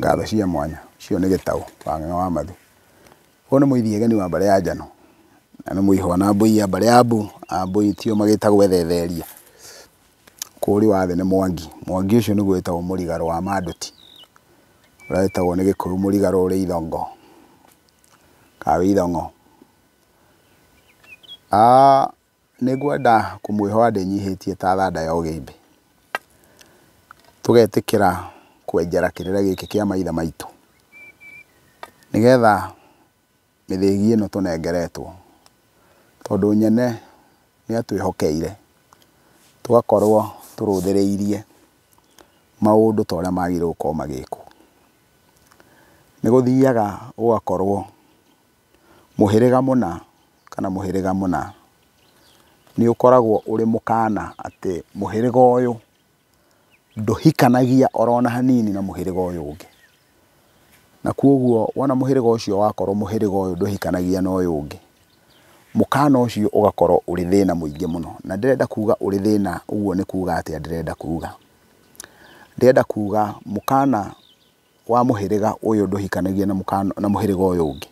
ngatho cia mwanya cio nä gä taå wa wa mathu å nä må ithiegeni wa mbare ya njano na nä må ihwa na mbå ya mbare tio magä tagwo kå rä wathe nä mwangi mwangi å cio nä guo wä må rigaro wa mandåti å rä a wä tagwo nä gä kå yå må å rä ithongo kawä ithongo nä ngwenda kå mwä hoa ndä nyihä tie ta thanda ya å gä mbä tå getä kä ra kwenjera kirĩra gĩkĩ kĩa maithe maitũ nigetha mĩthĩgi ĩno tũnengeretwo tondũ nyene nĩatwĩhokeire tũgakorwo tũrũthĩrĩirie maũndũ ta ũrĩa magĩrĩirwo gũkorwo magĩkwo nĩgũthiaga gũgakorwo mũhĩrĩga muna kana muna ni nĩũkoragwo ũrĩ mukana atĩ mũhĩrĩga ũyũ ndũhikanagia orona hanini na mũhĩrĩga ũyũ ũngĩ na kuoguo wona mũhĩrĩga ũcio wakorwo mũhĩrĩga ũyũ ndũhikanagia na ũyũ ũngĩ mũkana ũcio ũgakorwo ũrĩ thĩna mũingĩ mũno na ndĩrenda kuga ũrĩ thĩna ũguo nĩ kuga atĩa ndĩrenda kuga ndĩrenda kuga mũkana wa mũhĩrĩga ũyũ ndũhikanagia na mũkana na mũhĩrĩga ũyũ ũngĩ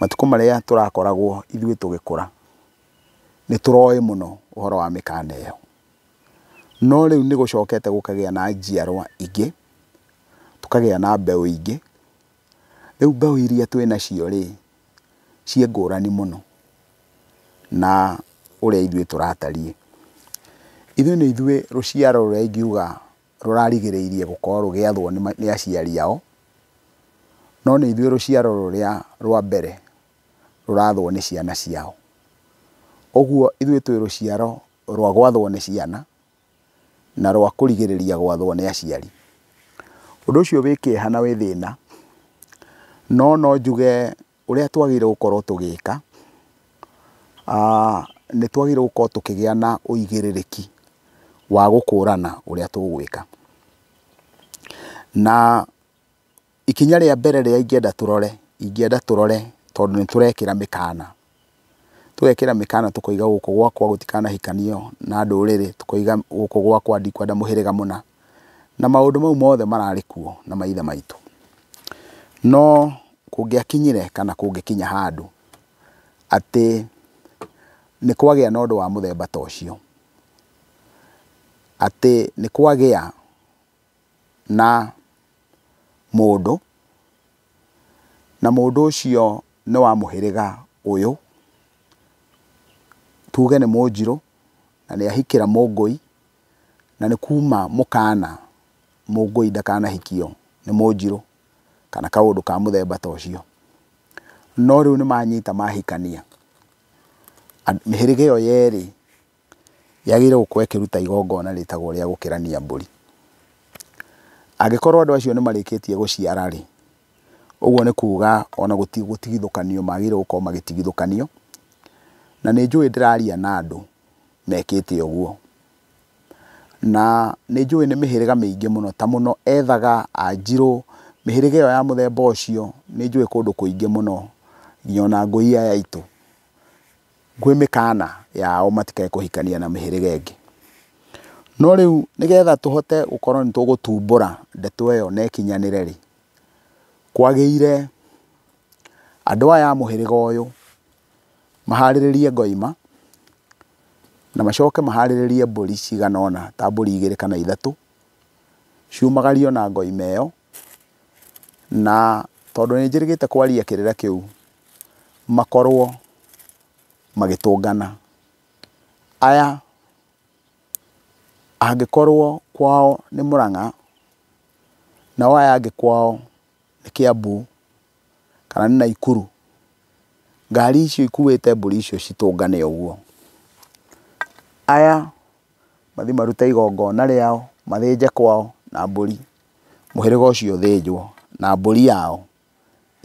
matukũ marĩa tũrakoragwo ithuĩ tũgĩkũra nĩ tũroĩ mũno ũhoro wa mĩkana ĩyo no rä u nä gå cokete gå kagä a na njiarwa ingä tå kagä a na mbeå ingä rä u mbeå iria twä nacio rä ciä ngå rani må no na å rä a ithuä tå ratariä ithuä nä ithuä rå ciaro rå rä a ingiuga rå rarigä rä irie gå korwo rå gä athwo nä aciari ao no nä ithuä rå ciaro rå rä a rwa mbere rå rathwo nä ciana ciao å guo ithuä twä rå ciaro rwa gwathwo nä ciana na rwa kurigiriria gwathwo nä aciari å ucio å cio wä kä wä thä na no no njuge å rä a twagä gå korwo tå gä ka nä twagä gå korwo tå kä gä a na å igä rä rä ki wa gå kå rana å rä a tå gwä ka na ikinya rä a mbere rä a ingä enda tå rore ingä enda tå rore tondå nä tå rekä ra mä kana tugekira mikana tukoiga guko gwakwa hikanio na ndurire tukoiga guko gwakwa ndikwenda muhirega muna na maundu mau mothe marari kuo na maithe maitu no kũngĩakinyire kana kũngĩkinya handu atĩ nĩ kwagĩa na ũndũ wa muthemba ta ũcio atĩ nĩ kwagĩa na mũndũ na mũndũ ucio nĩ wa muhirega ũyũ tuge nä må njirå na nä ahikä ra må ngåi na nä kuma må kana må ngåi ndakanahikio nä må njirå kana kaå ndå ka må themba ta å cio no rä u nä manyita mahikania mä hä rä ga ä yo yerä yagä ire gå korwo ä kä ruta igongona rä rĩa gå kä rania mbũri angä korwo andå acio nä marä kä tie gå ciara å guo nä kuga ona gå tigithå kanio magä ire gå korwo magä tigithå kanio na nä njå ä ndä raria na andå mekä te å guo na nä njå ä nä mä hä rä ga mä ingä må no ta må no ethaga anjirå mä hä rä ga ä yo ya må themba å cio nä njå ä kå ndå kå ingä må no nginya ona ngå ia yaitå ngwä mä kana yao matikae kå hikania na mä hä rä ga ä ngä no rä u nä getha tå hote gå korwo nä tågå tumbå ra ndeto ä yo na ä rä kwagä ire andå aya a må hä rä ga å yå maharĩrĩrie ngoima na macoke maharĩrĩrie mbũri cigana ona ta mbũri igĩrĩ kana ithatũ ciumagario na ngoima ĩyo na tondũ nĩ njĩrĩgĩte kwaria kĩrĩra kĩu makorwo magĩtũngana aya angĩkorwo kwao nĩ muranga nao aya angĩ kwao nĩ kĩambu kana nĩ naikuru ngari icio ikuĩte mbũri icio citũngane ũguo aya mathi marute igongona rĩao mathĩnje kwao na mbũri mũhĩrĩga ũcio ũthĩnjwo na mbũri yao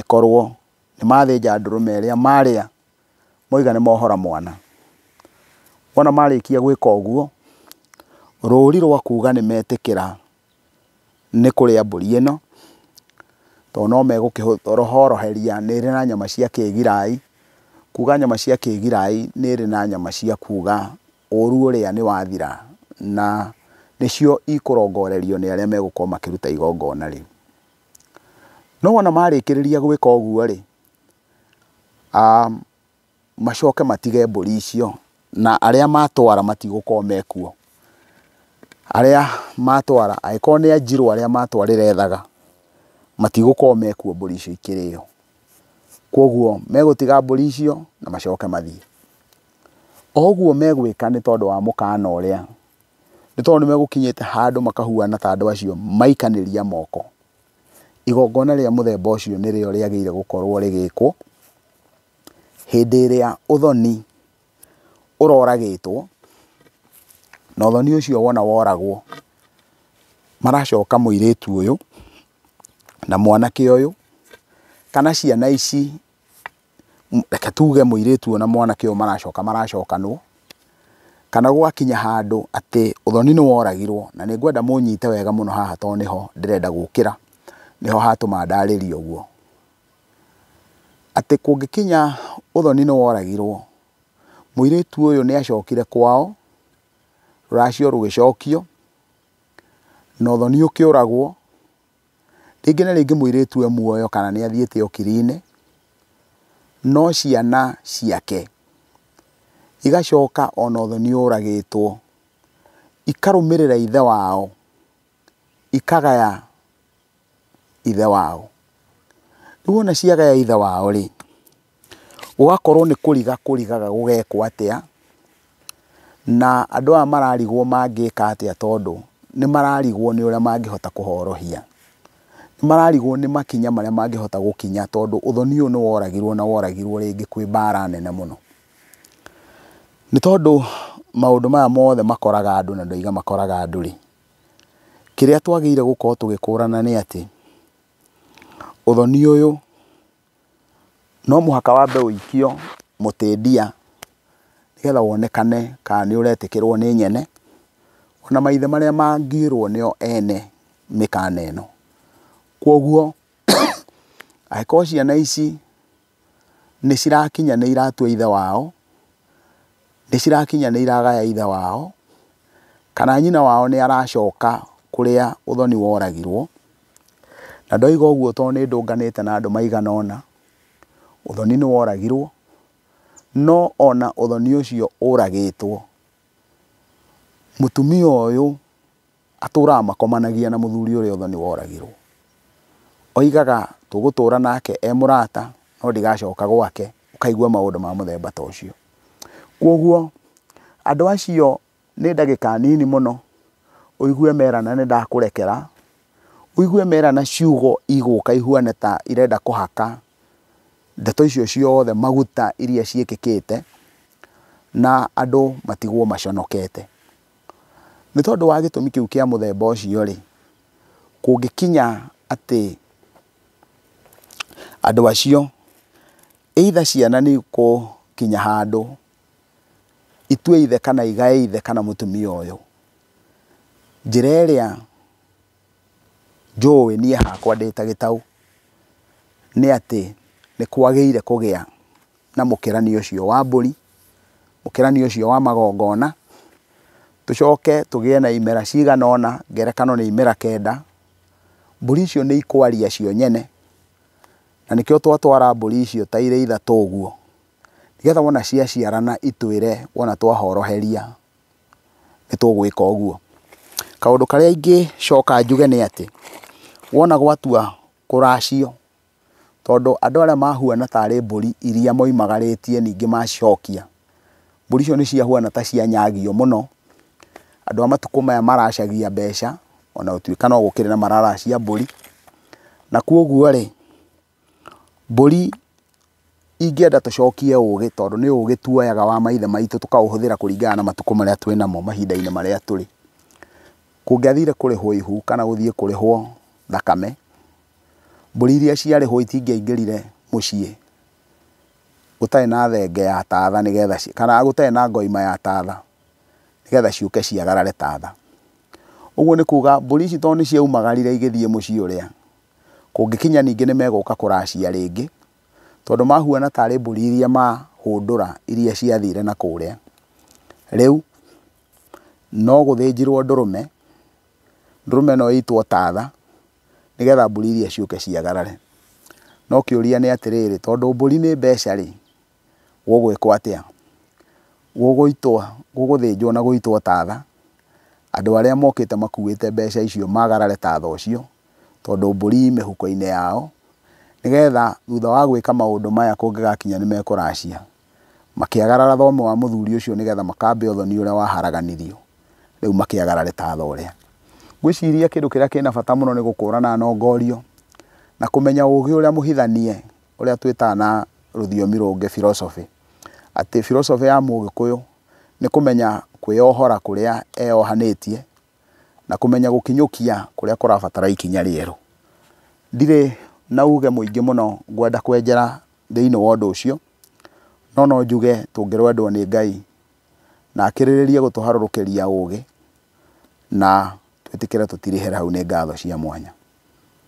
ĩkorwo nĩ mathĩnja ndũrũme ĩrĩa marĩa moiga ni mohora mwana wona marĩkia gwĩka ũguo rũri rwa kuuga nĩ metĩkĩra nĩ kũrĩa mbũri ĩno tondũ no megũkĩhoroheria nĩ ĩrĩ na nyama cia kĩgirai kuga nyama cia kigirai nä rä na nyama cia kuga å ru å rä a nä wathira na nä cio ikå rongorerio nä arä a megå korwo makä ruta igongona ri no wana marä kä rä ria gwä ka å macoke matige mbå icio na arä matwara matigå korwo mekuo arä matwara angä korwo nä ajirwo arä a matwarä rethaga matigå korwo mekuo mbå icio ikärä o koguo megutiga mburi icio na macoke mathii oguo megwika ni tondu wa mukana uria ni tondu megukinyite handu makahuana ta andu acio maikaniria moko igongona ria muthemba ucio nirio riagire gukorwo rigikwo hindi iria uthoni uroragitwo na uthoni ucio wona woragwo maracoka muiritu uyu na mwanake uyu kana ciana ici reke tuge mũirĩtu ona mwana ũyũ maracoka maracoka nũ kana gwakinya handũ atĩ ũthoni nĩ woragirwo na nĩ ngwenda mũnyite wega mũno haha to nĩho ndĩrenda gũkĩra nĩho hatũma ndarĩrie ũguo atĩ kũngĩkinya ũthoni nĩ woragirwo mũirĩtu ũyũ nĩ acokire kwao rũracio rũgĩcokio na ũthoni ũkĩũragwo ringi na ringi mũirĩtu e muoyo kana ni athiete okirine no ciana ciake igacoka ona ũthoni uragitwo ikarumirira ithe wao ikagaya ithe wao rĩu wona ciagaya ithe wao ri ugakorwo ni kuriga kurigaga gũgekwo atia na andũ aya mararigwo mangika atia tondũ ni mararigwo ni ũrĩa mangihota kuhorohia mararigwo nĩ makinya marĩa mangĩhota gũkinya tondũ ũthoni ũyũ nĩ woragirwo na woragirwo rĩngĩ kwĩ mbara nene mũno nĩ tondũ maũndũ maya mothe makoraga andũ na ndoiga makoraga andũ rĩ kĩrĩa twagĩrĩire gũkorwo tũgĩkũrana nĩ atĩ ũthoni ũyũ no mũhaka wambe ũikio mũtĩ ndia nĩgetha wonekane kana nĩ ũretĩkĩrwo nĩ nyene ona maithe marĩa mangĩũrwo nĩo ene mĩkana ĩno koguo angĩkorwo ciana ici nä cirakinya nä iratua ithe wao nä cirakinya nä iragaya ithe wao kana nyina wao nä aracoka å thoni woragirwo na ndoiga ũguo tondũ nĩ te na andå maigana å thoni nä woragirwo no ona må tumia å yå atå raga makomanagia na a å thoni woragirwo oigaga tugutura nake e murata no ndigacoka gwake ukaigua maundu ma muthemba ta ucio kwoguo andũ acio ni ndagĩka nini mũno ũigue merana nĩ ndakũrekera ũigue merana ciugo igũka ihuane ta irenda kũhaka ndeto icio ciothe maguta iria ciĩkĩkĩte na andũ matiguo maconokete ni tondu wa gĩtũmi kĩu kĩa mũthemba ũcio-rĩ kũngĩkinya andå acio itha ciana nä kinya handå itue ithe kana igae ithe kana må tumia å yå njä ra ä rä a njå ä niä hakwa ndä ta gä taå nä atä nä kwagä ire kå gä a na må kä rani å cio wa mbå ri må kä rani å cio wa magongona tå coke tå gä e na imera cigana ona ngerekano nä imera kenda mbå ri icio nä ikwaria cio nyene na nikio twatwara mburi icio ta irĩ ithatũ ũguo nigetha wona ciaciarana itwĩre wona twahoroheria nĩ tũgwĩka ũguo kaũndũ karĩa ingĩcoka njuge nĩ atĩ wona gwatua kũracio tondũ andũ arĩa mahuana tarĩ mbũri iria moimagarĩtie ningĩ macicokia mbũri icio nĩ ciahuana ta cianyagio mũno andũ a matukũ maya maracagia mbeca ona gũtuĩka no gũkĩrĩ na mararacia mbũri na kuoguo-rĩ mburi ingienda tucokie ugi tondu ni ugi tuoyaga wa maithe maitu tukauhuthira kuringana na matuko maria twĩ namo mahinda ini maria turi kũngĩathire kũrĩhwo ihu kana gũthiĩ kũrĩhwo thakame mbũri iria ciarĩhwo itingĩaingĩrire mũciĩ gũtarĩ na thenge ya tatha nĩgetha kana gũtarĩ na ngoima ya tatha nĩgetha ciuke ciagarare tatha ũguo ni kuga mburi ici tondũ nĩciaumagarire igithie mũciĩ uria kungikinya ningi ni meguka kuracia ringi tondu mahuana tari mburi iria mahundura iria ciathire na kuria riu no guthinjirwo ndurume ndurume no itwo tatha nigetha mburi iria ciuke ciagarare no kiuria ni atiriri tondu mburi ni mbeca ri gugwikwo atia guguitwo guguthinjwo na guitwo tatha andu aria mokite makuite mbeca icio magarare tatha ucio tondå mbå huko ine yao nigetha thutha wa gwika maundu maya kå ngä gakinya nä mekåracia thome wa muthuri ucio nigetha makambe otho ni rä a waharaganirio rä u ta tha ngwiciria kindu a kina kĩndũ muno ni gukurana mũno ngorio na kumenya ugi uria muhithanie uria twĩtaga na rũthiomi rũngĩ philosophy atĩ philosophy ya mũgĩkũyũ ni kumenya kwĩyohora kuria eyohanĩtie na kumenya gukinyukia kuria kurabatara ikinya rieru ndire na uge muingi muno ngwenda kwenjera thiini wa undu ucio no no njuge tungirwendwo ni ngai na akiriririe gutuharũrũkĩria uge na twĩtĩkĩre tutirihera hau nĩ ngatho cia mwanya